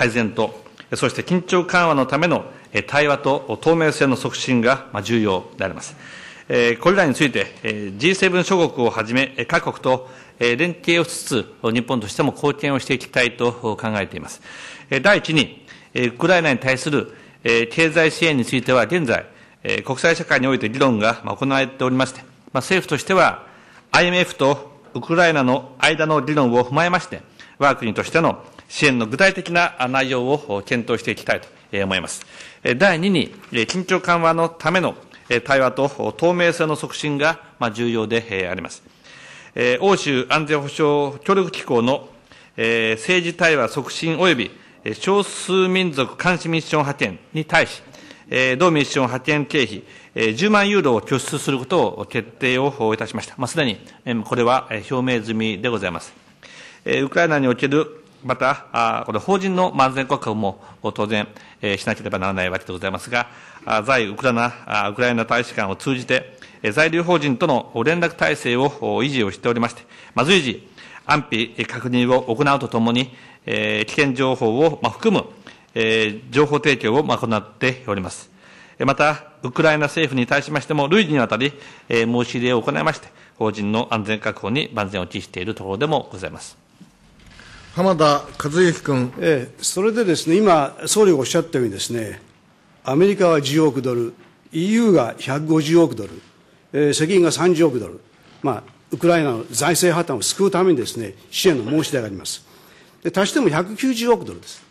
改善と、そして緊張緩和のための対話と透明性の促進が重要であります。これらについて、G7 諸国をはじめ、各国と連携をしつつ、日本としても貢献をしていきたいと考えています。第一に、ウクライナに対する経済支援については、現在、国際社会において議論が行われておりまして、政府としては、IMF とウクライナの間の議論を踏まえまして、我が国としての支援の具体的な内容を検討していきたいと思います。第2に、緊張緩和のための対話と透明性の促進が重要であります。欧州安全保障協力機構の政治対話促進及び少数民族監視ミッション派遣に対し、同ミッション派遣経費10万ユーロを拠出することを決定をいたしました。まあ、すでにこれは表明済みでございます。ウクライナにおけるまた、これ、法人の安全確保も当然しなければならないわけでございますが、在ウクライナウクライナ大使館を通じて、在留邦人との連絡体制を維持をしておりまして、随時、安否確認を行うとともに、危険情報を含む情報提供を行っております。また、ウクライナ政府に対しましても、累次にわたり申し入れを行いまして、法人の安全確保に万全を期しているところでもございます。浜田和之君、ええ、それでですね今、総理がおっしゃったようにですねアメリカは10億ドル、EU が150億ドル、えー、責任が30億ドル、まあ、ウクライナの財政破綻を救うためにですね支援の申し出があります。で足しても190億ドルです。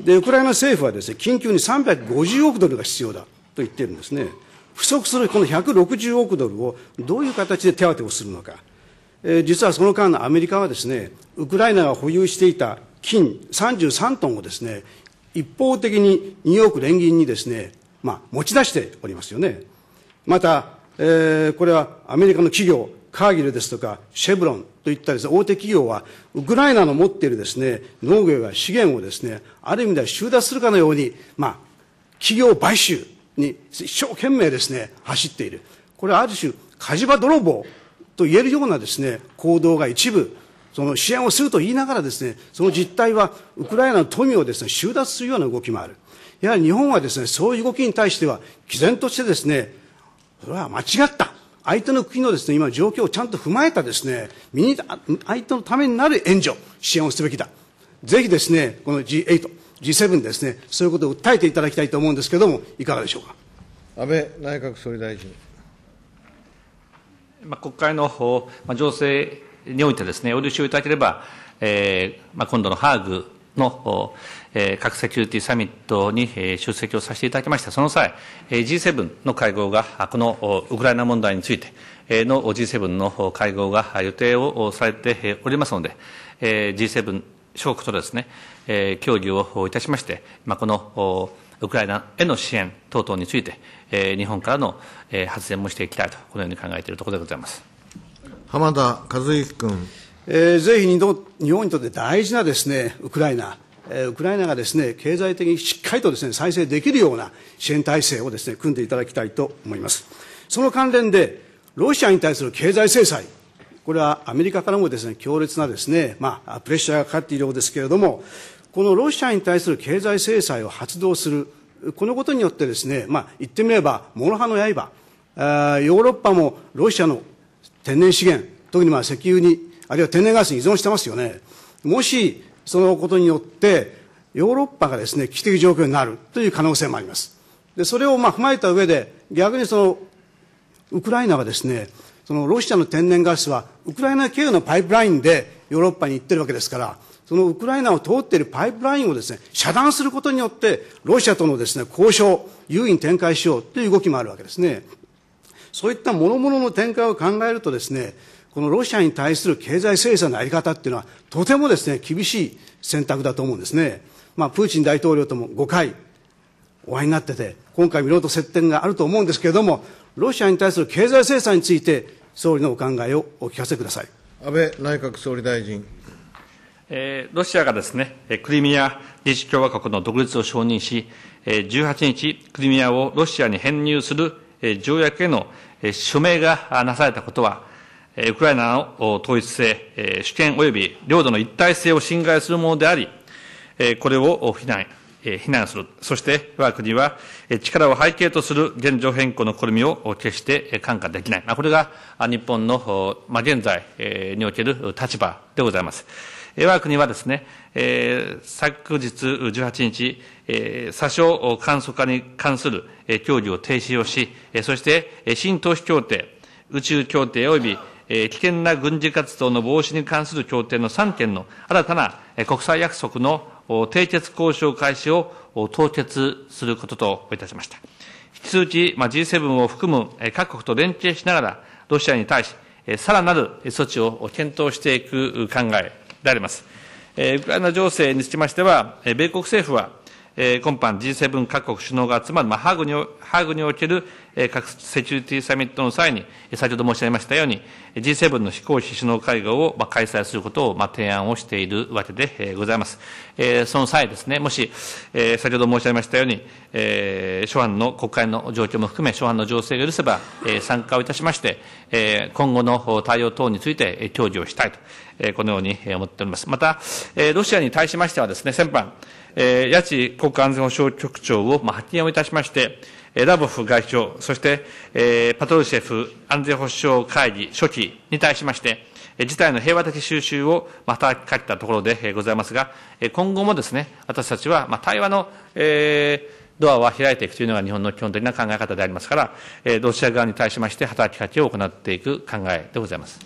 で、ウクライナ政府はですね、緊急に350億ドルが必要だと言ってるんですね。不足するこの160億ドルをどういう形で手当てをするのか。え実はその間、アメリカはですね、ウクライナが保有していた金33トンをですね、一方的にニューヨーク連銀にですね、まあ、持ち出しておりますよね。また、えー、これはアメリカの企業、カーギルですとか、シェブロンといったです、ね、大手企業は、ウクライナの持っているです、ね、農業や資源をですね、ある意味では収奪するかのように、まあ、企業買収に一生懸命ですね、走っている。これはある種、火事場泥棒と言えるようなですね、行動が一部、その支援をすると言いながらですね、その実態はウクライナの富をですね、収奪するような動きもある。やはり日本はですね、そういう動きに対しては、毅然としてですね、それは間違った。相手の国のですね、今状況をちゃんと踏まえたですね、相手のためになる援助、支援をすべきだ。ぜひですね、この G8、G7 ですね、そういうことを訴えていただきたいと思うんですけれども、いかがでしょうか。安倍内閣総理大臣。まあ、国会の方、まあ、情勢においてですね、おしをいただければ、えーまあ、今度のハーグの、えー、核セキュリティサミットに、えー、出席をさせていただきました。その際、えー、G7 の会合が、このウクライナ問題についての G7 の会合が予定をされておりますので、えー、G7 諸国とですね、えー、協議をいたしまして、まあ、このウクライナへの支援等々について、えー、日本からの、えー、発言もしていきたいと、このように考えているところでございます浜田和之君。えー、ぜひ日本にとって大事なです、ね、ウクライナ、えー、ウクライナがです、ね、経済的にしっかりとです、ね、再生できるような支援体制をです、ね、組んでいただきたいと思います。その関連で、ロシアに対する経済制裁、これはアメリカからもです、ね、強烈なですね、まあ、プレッシャーがかかっているようですけれども、このロシアに対する経済制裁を発動する、このことによってですね、まあ、言ってみれば、諸刃の刃、あヨーロッパもロシアの天然資源、特にまあ石油に、あるいは天然ガスに依存してますよね。もし、そのことによって、ヨーロッパがですね、危機的状況になるという可能性もあります。で、それをまあ踏まえた上で、逆にその、ウクライナはですね、そのロシアの天然ガスは、ウクライナ経由のパイプラインでヨーロッパに行ってるわけですから、そのウクライナを通っているパイプラインをですね、遮断することによって、ロシアとのですね、交渉、優位に展開しようという動きもあるわけですね。そういった諸々の展開を考えるとですね、このロシアに対する経済制裁のあり方っていうのは、とてもですね、厳しい選択だと思うんですね。まあ、プーチン大統領とも5回お会いになってて、今回いろいろと接点があると思うんですけれども、ロシアに対する経済制裁について、総理のお考えをお聞かせください。安倍内閣総理大臣。ロシアがですね、クリミア自治共和国の独立を承認し、18日、クリミアをロシアに編入する条約への署名がなされたことは、ウクライナの統一性、主権及び領土の一体性を侵害するものであり、これを非難、非難する。そして、我が国は力を背景とする現状変更の試みを決して看過できない。これが日本の現在における立場でございます。我が国はですね、昨日18日、詐称簡素化に関する協議を停止をし、そして新投資協定、宇宙協定及び危険な軍事活動の防止に関する協定の3件の新たな国際約束の締結交渉開始を凍結することといたしました。引き続き G7 を含む各国と連携しながら、ロシアに対し、さらなる措置を検討していく考えであります。ウクライナ情勢につきましては、米国政府は、今般 G7 各国首脳が集まる、ハーグにハーグにおける、核セキュリティサミットの際に、先ほど申し上げましたように、G7 の非公式首脳会合を、開催することを、提案をしているわけで、ございます。その際ですね、もし、先ほど申し上げましたように、諸般の国会の状況も含め、諸般の情勢が許せば、参加をいたしまして、今後の対応等について、協議をしたいと、このように思っております。また、ロシアに対しましてはですね、先般、えー、谷地国家安全保障局長を、まあ、発言をいたしまして、ラボフ外相、そして、えー、パトルシェフ安全保障会議初期に対しまして、事態の平和的収集をまきかけたところでございますが、今後もですね、私たちは、まあ、対話の、えー、ドアは開いていくというのが日本の基本的な考え方でありますから、えロシア側に対しまして働きかけを行っていく考えでございます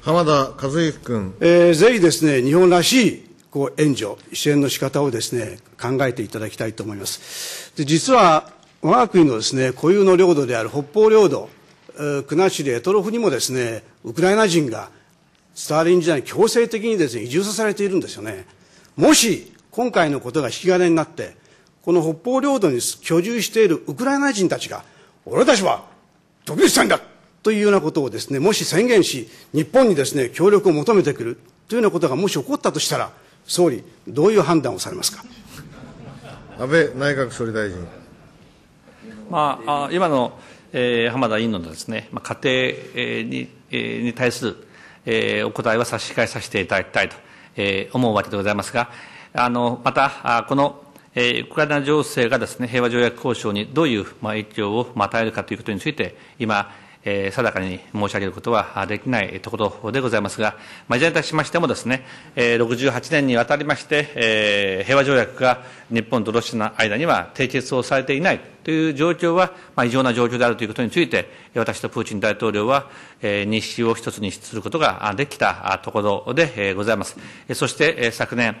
浜田和之君、えー、ぜひですね、日本らしいこう援助、支援の仕方をですね、考えていただきたいと思います。で実は、我が国のですね、固有の領土である北方領土、国後、択捉にもですね、ウクライナ人がスターリン時代に強制的にですね、移住させられているんですよね。もし、今回のことが引き金になって、この北方領土に居住しているウクライナ人たちが、俺たちは独立したいんだというようなことをですね、もし宣言し、日本にですね、協力を求めてくるというようなことがもし起こったとしたら、総理、どういう判断をされますか。安倍内閣総理大臣。まあ、今の、えー、浜田委員のですね、まあ、家庭に,、えー、に対する、えー、お答えは差し控えさせていただきたいと、えー、思うわけでございますが、あのまた、あこのえー、ウクライナ情勢がです、ね、平和条約交渉にどういう、まあ、影響を与えるかということについて、今、えー、定かに申し上げることはできないところでございますが、まあ、いずれにいたしましてもですね、えー、68年にわたりまして、えー、平和条約が日本とロシアの間には締結をされていないという状況は、まあ、異常な状況であるということについて、私とプーチン大統領は、えー、認識を一つにすることができたところでございます。そして、昨年、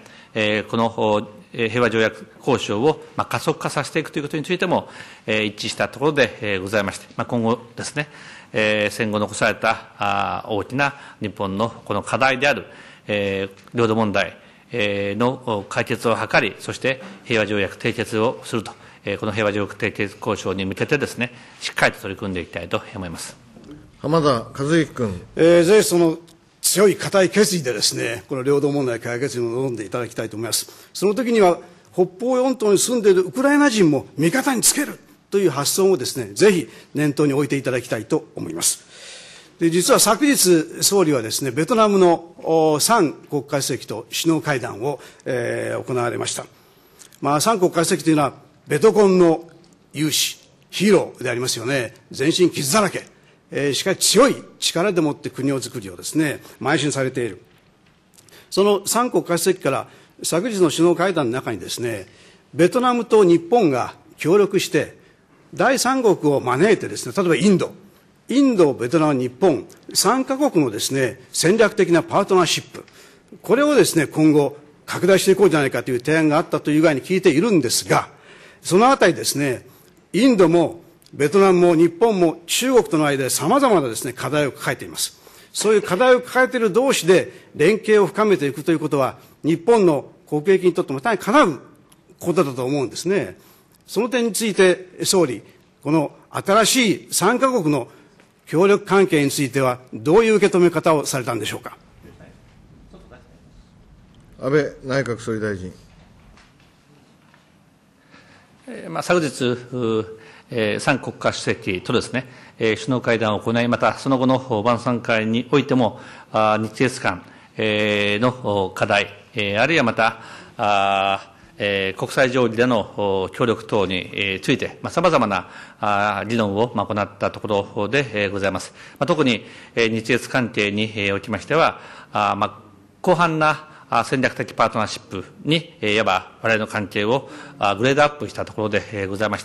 この平和条約交渉を加速化させていくということについても、一致したところでございまして、まあ、今後ですね、え戦後残されたあ大きな日本のこの課題である、え領土問題、えの解決を図り、そして平和条約締結をすると、えこの平和条約締結交渉に向けてですね、しっかりと取り組んでいきたいと思います。浜田和之君。えー、ぜひその強い固い決意でですね、この領土問題解決に臨んでいただきたいと思います。その時には、北方四島に住んでいるウクライナ人も味方につける。という発想をですね、ぜひ念頭に置いていただきたいと思います。で実は昨日、総理はですね、ベトナムの3国家主席と首脳会談を、えー、行われました。まあ、三国家主席というのは、ベトコンの勇士、ヒーローでありますよね。全身傷だらけ。えー、しかし強い力でもって国を作りをですね、邁進されている。その三国家主席から昨日の首脳会談の中にですね、ベトナムと日本が協力して、第三国を招いてですね、例えばインド、インド、ベトナム、日本、3カ国のですね、戦略的なパートナーシップ、これをですね、今後拡大していこうじゃないかという提案があったという具合に聞いているんですが、そのあたりですね、インドもベトナムも日本も中国との間でざまなですね、課題を抱えています。そういう課題を抱えている同士で連携を深めていくということは、日本の国益にとっても大変かなうことだと思うんですね。その点について、総理、この新しい3カ国の協力関係については、どういう受け止め方をされたんでしょうか。安倍内閣総理大臣。まあ、昨日、え三国家主席とですね、え首脳会談を行い、またその後の晩餐会においても、あ日越間、えの課題、えあるいはまた、あえ国際条理での協力等に、ついて、まあ、様々な議論を、行ったところで、ございます。まあ、特に、日越関係に、おきましては、あまあ、広範な戦略的パートナーシップに、いわば我々の関係をグレードアップしたところでございまし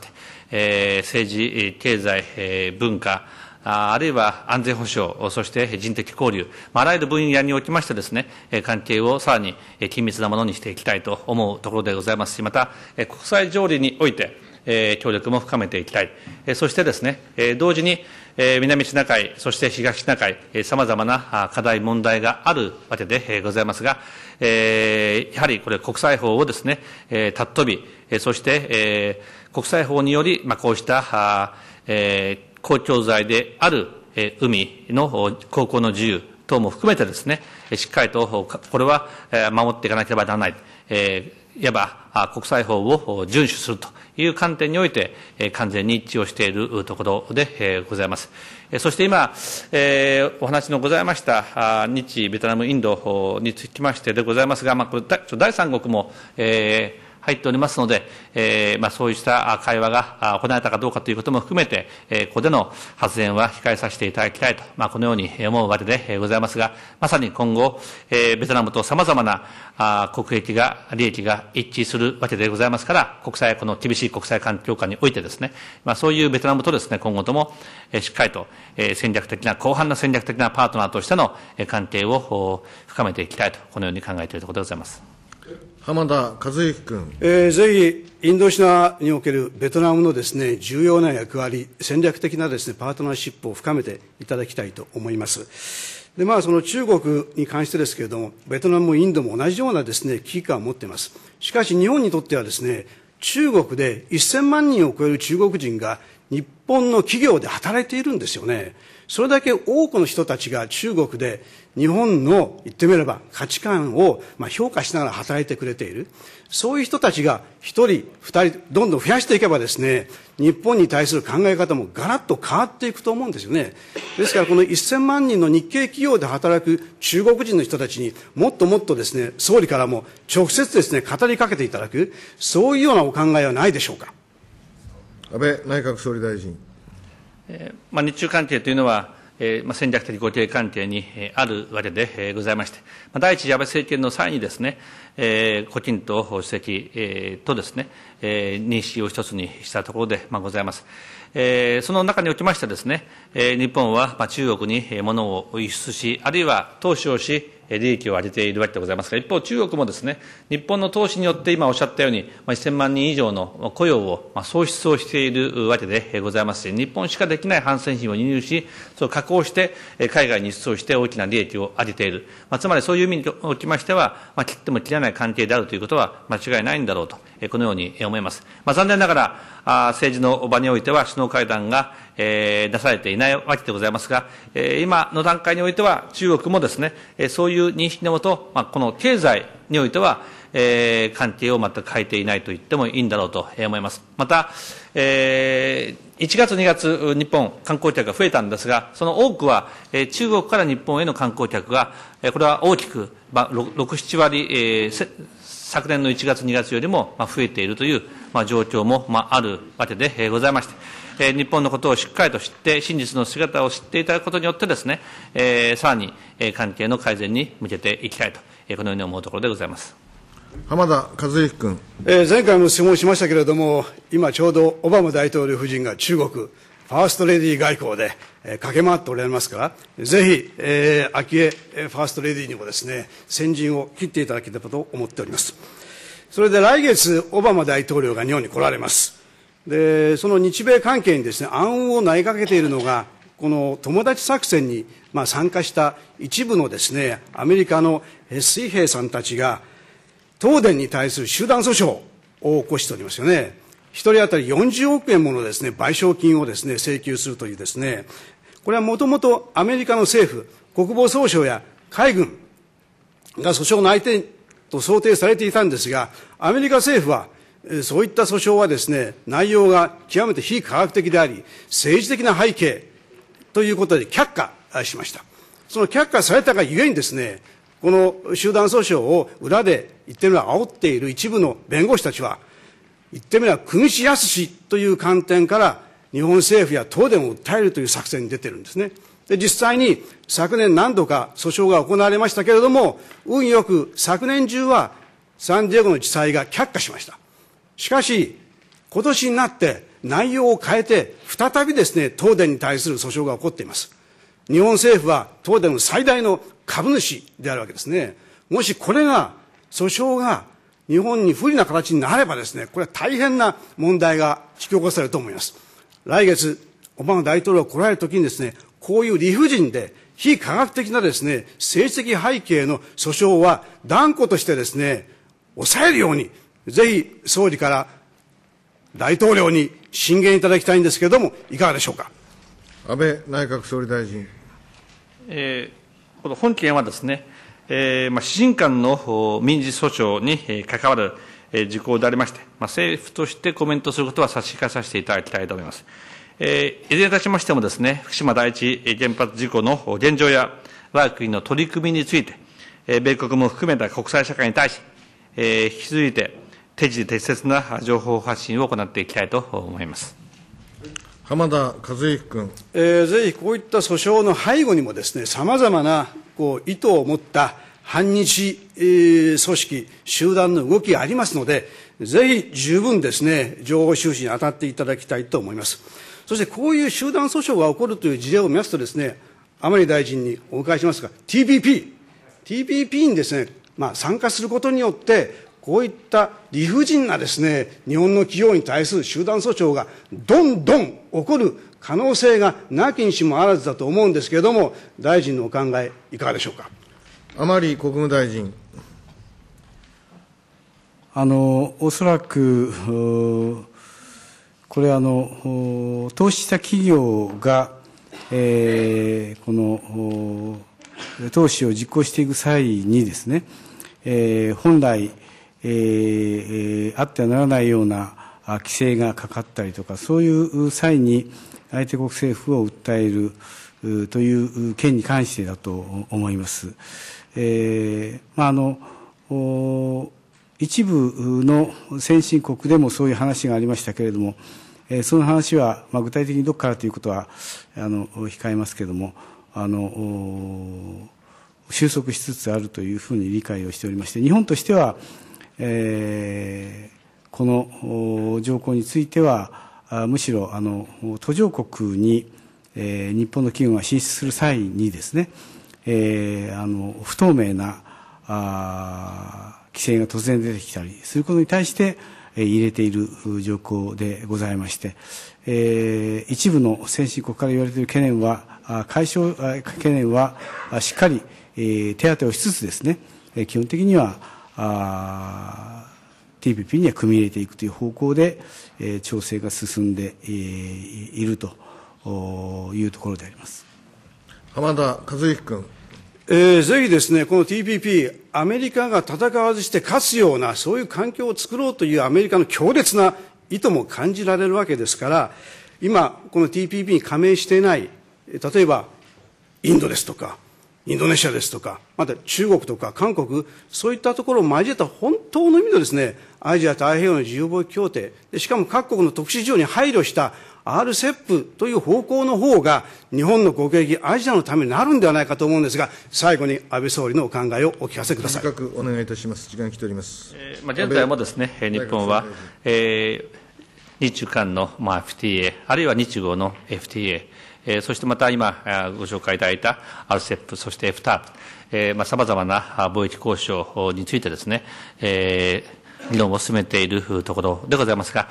て、政治、経済、文化、あるいは安全保障、そして人的交流、あらゆる分野におきましてですね、関係をさらに緊密なものにしていきたいと思うところでございますし、また、国際条理において、協力も深めていきたい。そしてですね、同時に南シナ海、そして東シナ海、さまざまな課題、問題があるわけでございますが、やはりこれ国際法をですね、たっとび、そして国際法により、こうした、え校長罪である海の高校の自由等も含めてですね、しっかりとこれは守っていかなければならない、えいわば国際法を遵守するという観点において、完全に一致をしているところでございます。そして今、えお話のございました日ベトナム、インドにつきましてでございますが、まあ、これ第三国も、えー入っておりますので、えー、まあ、そうした会話が行われたかどうかということも含めて、えここでの発言は控えさせていただきたいと、まあ、このように思うわけでございますが、まさに今後、えベトナムと様々なあ国益が、利益が一致するわけでございますから、国際、この厳しい国際環境下においてですね、まあ、そういうベトナムとですね、今後とも、えしっかりと、え戦略的な、広範な戦略的なパートナーとしての関係を深めていきたいと、このように考えているところでございます。浜田和之君、えー、ぜひインドシナにおけるベトナムのです、ね、重要な役割、戦略的なです、ね、パートナーシップを深めていただきたいと思います。でまあ、その中国に関してですけれども、ベトナムもインドも同じようなです、ね、危機感を持っています。しかし日本にとってはです、ね、中国で1000万人を超える中国人が日本の企業で働いているんですよね。それだけ多くの人たちが中国で日本の言ってみれば価値観をまあ評価しながら働いてくれている。そういう人たちが一人、二人、どんどん増やしていけばですね、日本に対する考え方もガラッと変わっていくと思うんですよね。ですからこの1000万人の日系企業で働く中国人の人たちにもっともっとですね、総理からも直接ですね、語りかけていただく、そういうようなお考えはないでしょうか。安倍内閣総理大臣。えー、まあ、日中関係というのは、えーまあ、戦略的互恵関係に、えー、あるわけで、えー、ございまして、まあ、第一次安倍政権の際にですね、えー、胡錦涛主席、えー、とですね、えー、認識を一つにしたところで、まあ、ございます。えー、その中におきましてですね、えー、日本は、まあ、中国にものを輸出し、あるいは投資をし、利益を上げているわけでございますが、一方、中国もですね、日本の投資によって今おっしゃったように、1000万人以上の雇用を喪失をしているわけでございますし、日本しかできない反戦品を輸入し、それを加工して、海外に輸出をして大きな利益を上げている。まあ、つまりそういう意味におきましては、まあ、切っても切れない関係であるということは間違いないんだろうと、このように思います。まあ、残念ながら、政治の場においては首脳会談が、え出されていないわけでございますが、え今の段階においては中国もですね、そういうという認識のもと、まあ、この経済においては、えー、関係を全く変えていないと言ってもいいんだろうと思います。また、えー、1月、2月、日本、観光客が増えたんですが、その多くは、えー、中国から日本への観光客が、えー、これは大きく、まあ、6、7割、えー、昨年の1月、2月よりも増えているという、まあ、状況も、まあ、あるわけでございまして、え日本のことをしっかりと知って、真実の姿を知っていただくことによってですね、えさらに、え関係の改善に向けていきたいと、えこのように思うところでございます。浜田和之君、え前回も質問しましたけれども、今ちょうどオバマ大統領夫人が中国、ファーストレディー外交で、え駆け回っておられますから、ぜひ、えー、昭恵ファーストレディーにもですね、先陣を切っていただければと思っております。それで来月、オバマ大統領が日本に来られます。でその日米関係にですね暗雲を投げかけているのがこの友達作戦に、まあ、参加した一部のですねアメリカの水兵さんたちが東電に対する集団訴訟を起こしておりますよね1人当たり40億円ものですね賠償金をですね請求するというですねこれはもともとアメリカの政府国防総省や海軍が訴訟の相手と想定されていたんですがアメリカ政府はそういった訴訟はですね、内容が極めて非科学的であり、政治的な背景ということで却下しました。その却下されたがゆえにですね、この集団訴訟を裏で言ってみれば煽っている一部の弁護士たちは、言ってみれば君子すしという観点から日本政府や東電を訴えるという作戦に出てるんですね。で、実際に昨年何度か訴訟が行われましたけれども、運よく昨年中はサンディエゴの地裁が却下しました。しかし、今年になって内容を変えて、再びですね、東電に対する訴訟が起こっています。日本政府は東電の最大の株主であるわけですね。もしこれが、訴訟が日本に不利な形になればですね、これは大変な問題が引き起こされると思います。来月、オバマ大統領が来られるときにですね、こういう理不尽で非科学的なですね、政治的背景の訴訟は断固としてですね、抑えるようにぜひ総理から大統領に進言いただきたいんですけれども、いかがでしょうか。安倍内閣総理大臣。えー、この本件はですね、えーまあ、私人間の民事訴訟に、関わる、えー、事項でありまして、まあ、政府としてコメントすることは差し控えさせていただきたいと思います。えー、いずれいたしましてもですね、福島第一原発事故の現状や、我が国の取り組みについて、えー、米国も含めた国際社会に対し、えー、引き続いて、適時適切な情報発信を行っていきたいと思います。浜田和之君、えー、ぜひこういった訴訟の背後にもですね、さまざまなこう意図を持った反日、えー、組織、集団の動きがありますので、ぜひ十分ですね、情報収集に当たっていただきたいと思います。そしてこういう集団訴訟が起こるという事例を見ますとですね、甘利大臣にお伺いしますが、TPP、TPP にですね、まあ、参加することによって、こういった理不尽なですね、日本の企業に対する集団訴訟がどんどん起こる可能性がなきにしもあらずだと思うんですけれども、大臣のお考え、いかがでしょうか。甘利国務大臣。あの、おそらく、これあの、投資した企業が、えー、この、投資を実行していく際にですね、えー、本来、えー、あってはならないような規制がかかったりとか、そういう際に相手国政府を訴える。という件に関してだと思います。えーまあ、あの一部の先進国でもそういう話がありましたけれども、えその話は、まあ、具体的にどこからということはあの控えますけれどもあの収束しつつあるというふうに理解をしておりまして日本としてはえー、この条項については、むしろあの途上国に、えー、日本の企業が進出する際にですね、えー、あの不透明なあ規制が突然出てきたりすることに対して、えー、入れている条項でございまして、えー、一部の先進国から言われている懸念は解消懸念はしっかり、え手当てをしつつですね基本的には TPP には組み入れていくという方向で、えー、調整が進んで、えー、いるというところであります浜田和之君、えー、ぜひですねこの TPP アメリカが戦わずして勝つようなそういう環境を作ろうというアメリカの強烈な意図も感じられるわけですから今この TPP に加盟していない例えばインドですとかインドネシアですとか、また中国とか韓国、そういったところを交えた本当の意味のですね、アジア太平洋の自由貿易協定で、しかも各国の特殊事情に配慮した RCEP という方向の方が、日本の国益、アジアのためになるんではないかと思うんですが、最後に安倍総理のお考えをお聞かせください。短お願いいたします。時間来ております。えー、まあ、現在もですね、日本は、えー、日中間の、まあ、FTA、あるいは日豪の FTA、そしてまた今ご紹介いただいた RCEP、そして FTA、さまざ、まな貿易交渉についてですね、議論を進めているところでございますが、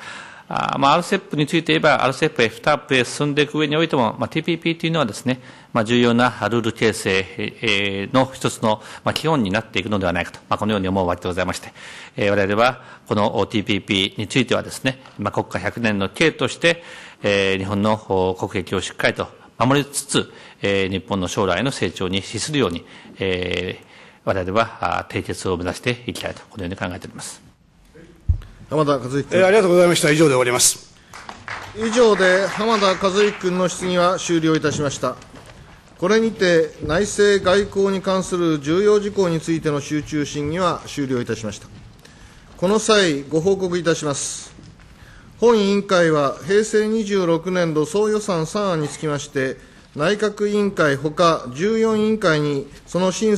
あまあ、RCEP について言えば、RCEP、FTAP へ進んでいく上においても、まあ、TPP というのはですね、まあ、重要なルール形成の一つの基本になっていくのではないかと、まあ、このように思うわけでございまして、えー、我々はこの TPP についてはですね、まあ、国家100年の刑として、えー、日本の国益をしっかりと守りつつ、えー、日本の将来の成長に資するように、えー、我々は締結を目指していきたいと、このように考えております。浜田和之君、えー、ありがとうございました以上で終わります以上で浜田和之君の質疑は終了いたしましたこれにて内政外交に関する重要事項についての集中審議は終了いたしましたこの際ご報告いたします本委員会は平成26年度総予算3案につきまして内閣委員会ほか14委員会にその審査